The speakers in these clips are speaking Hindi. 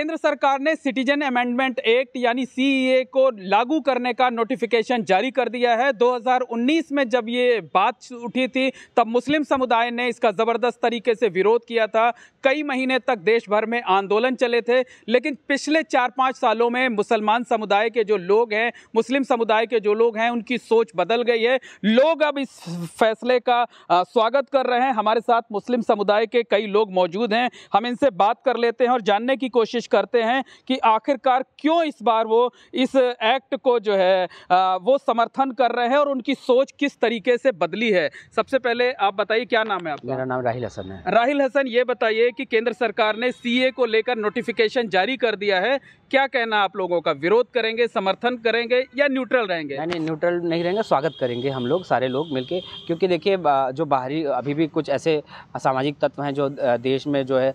केंद्र सरकार ने सिटीजन अमेंडमेंट एक्ट यानी सी e को लागू करने का नोटिफिकेशन जारी कर दिया है 2019 में जब ये बात उठी थी तब मुस्लिम समुदाय ने इसका ज़बरदस्त तरीके से विरोध किया था कई महीने तक देश भर में आंदोलन चले थे लेकिन पिछले चार पाँच सालों में मुसलमान समुदाय के जो लोग हैं मुस्लिम समुदाय के जो लोग हैं उनकी सोच बदल गई है लोग अब इस फैसले का स्वागत कर रहे हैं हमारे साथ मुस्लिम समुदाय के कई लोग मौजूद हैं हम इनसे बात कर लेते हैं और जानने की कोशिश करते हैं कि आखिरकार क्यों इस बार वो इस एक्ट को जो है वो समर्थन कर रहे हैं और उनकी सोच किस तरीके से बदली है सबसे पहले आप बताइए क्या नाम है आपका मेरा नाम राहिल हसन है राहिल हसन ये बताइए कि केंद्र सरकार ने सी को लेकर नोटिफिकेशन जारी कर दिया है क्या कहना आप लोगों का विरोध करेंगे समर्थन करेंगे या न्यूट्रल रहेंगे यानी न्यूट्रल नहीं रहेंगे स्वागत करेंगे हम लोग सारे लोग मिलके क्योंकि देखिए जो बाहरी अभी भी कुछ ऐसे सामाजिक तत्व हैं जो देश में जो है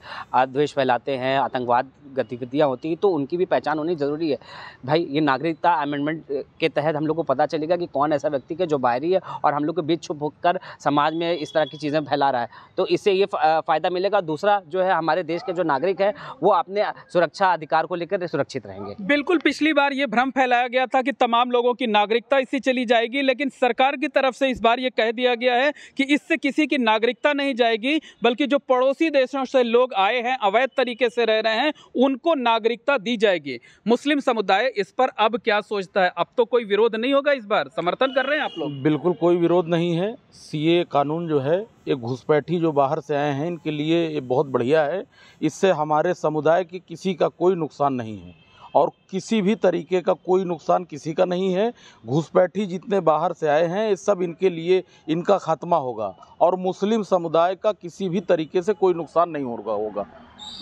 द्वेष फैलाते हैं आतंकवाद गतिविधियाँ होती है तो उनकी भी पहचान होनी ज़रूरी है भाई ये नागरिकता अमेंडमेंट के तहत हम लोग को पता चलेगा कि कौन ऐसा व्यक्ति है जो बाहरी है और हम लोग के बीच छुप कर समाज में इस तरह की चीज़ें फैला रहा है तो इससे ये फ़ायदा मिलेगा दूसरा जो है हमारे देश के जो नागरिक हैं वो अपने सुरक्षा अधिकार को लेकर सुरक्षित रहेंगे बिल्कुल पिछली बार ये भ्रम फैलाया गया था कि तमाम लोगों की नागरिकता इससे चली जाएगी लेकिन सरकार की तरफ से इस बार ये कह दिया गया है कि इससे किसी की नागरिकता नहीं जाएगी बल्कि जो पड़ोसी देशों से लोग आए हैं अवैध तरीके से रह रहे हैं उनको नागरिकता दी जाएगी मुस्लिम समुदाय इस पर अब क्या सोचता है अब तो कोई विरोध नहीं होगा इस बार समर्थन कर रहे हैं आप लोग बिल्कुल कोई विरोध नहीं है सीए कानून जो है ये घुसपैठी जो बाहर से आए हैं इनके लिए ये बहुत बढ़िया है इससे हमारे समुदाय के किसी का कोई नुकसान नहीं है और किसी भी तरीके का कोई नुकसान किसी का नहीं है घुसपैठी जितने बाहर से आए हैं ये सब इनके लिए इनका ख़ात्मा होगा और मुस्लिम समुदाय का किसी भी तरीके से कोई नुकसान नहीं होगा होगा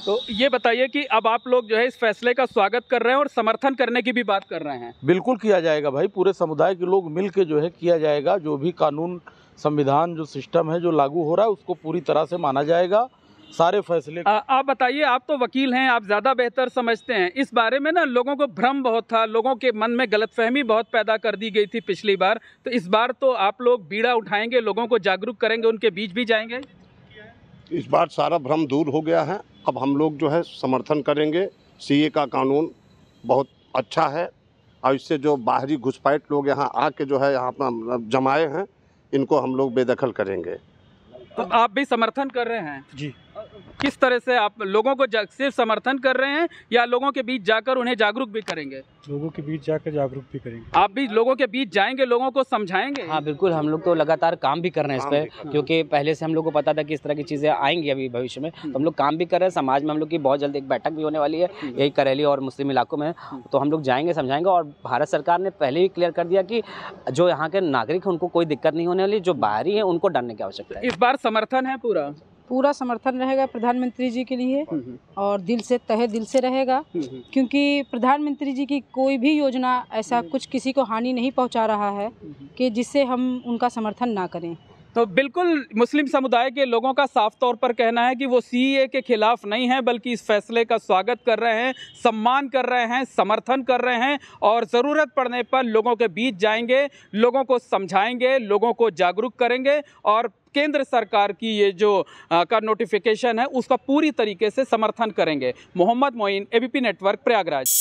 तो ये बताइए कि अब आप लोग जो है इस फैसले का स्वागत कर रहे हैं और समर्थन करने की भी बात कर रहे हैं बिल्कुल किया जाएगा भाई पूरे समुदाय के लोग मिल के जो है किया जाएगा जो भी कानून संविधान जो सिस्टम है जो लागू हो रहा है उसको पूरी तरह से माना जाएगा सारे फैसले आ, आप बताइए आप तो वकील हैं आप ज़्यादा बेहतर समझते हैं इस बारे में ना लोगों को भ्रम बहुत था लोगों के मन में गलतफहमी बहुत पैदा कर दी गई थी पिछली बार तो इस बार तो आप लोग बीड़ा उठाएंगे लोगों को जागरूक करेंगे उनके बीच भी जाएंगे इस बार सारा भ्रम दूर हो गया है अब हम लोग जो है समर्थन करेंगे सी का कानून बहुत अच्छा है और इससे जो बाहरी घुसपैठ लोग यहाँ आके जो है यहाँ जमाए हैं इनको हम लोग बेदखल करेंगे तो आप भी समर्थन कर रहे हैं जी किस तरह से आप लोगों को सिर्फ समर्थन कर रहे हैं या लोगों के बीच जाकर उन्हें जागरूक भी करेंगे लोगों के बीच जाकर जागरूक भी करेंगे आप भी लोगों के बीच जाएंगे लोगों को समझाएंगे हाँ बिल्कुल हम लोग तो लगातार काम भी कर रहे हैं इस पर क्योंकि पहले से हम लोग को पता था कि इस तरह की चीज़ें आएंगी अभी भविष्य में तो हम लोग काम भी कर रहे हैं समाज में हम लोग की बहुत जल्द एक बैठक भी होने वाली है हम्म। यही करेली और मुस्लिम इलाकों में तो हम लोग जाएंगे समझाएंगे और भारत सरकार ने पहले ही क्लियर कर दिया कि जो यहाँ के नागरिक हैं उनको कोई दिक्कत नहीं होने वाली जो बाहरी है उनको डरने की आवश्यकता है इस बार समर्थन है पूरा पूरा समर्थन रहेगा प्रधानमंत्री जी के लिए हम्म, हम्म। और दिल से तहे दिल से रहेगा हम्म, क्योंकि प्रधानमंत्री जी की कोई भी योजना ऐसा कुछ किसी को हानि नहीं पहुंचा रहा है कि जिससे हम उनका समर्थन ना करें तो बिल्कुल मुस्लिम समुदाय के लोगों का साफ तौर पर कहना है कि वो सी के खिलाफ नहीं है बल्कि इस फैसले का स्वागत कर रहे हैं सम्मान कर रहे हैं समर्थन कर रहे हैं और ज़रूरत पड़ने पर लोगों के बीच जाएंगे लोगों को समझाएंगे लोगों को जागरूक करेंगे और केंद्र सरकार की ये जो आ, का नोटिफिकेशन है उसका पूरी तरीके से समर्थन करेंगे मोहम्मद मोइन एबीपी नेटवर्क प्रयागराज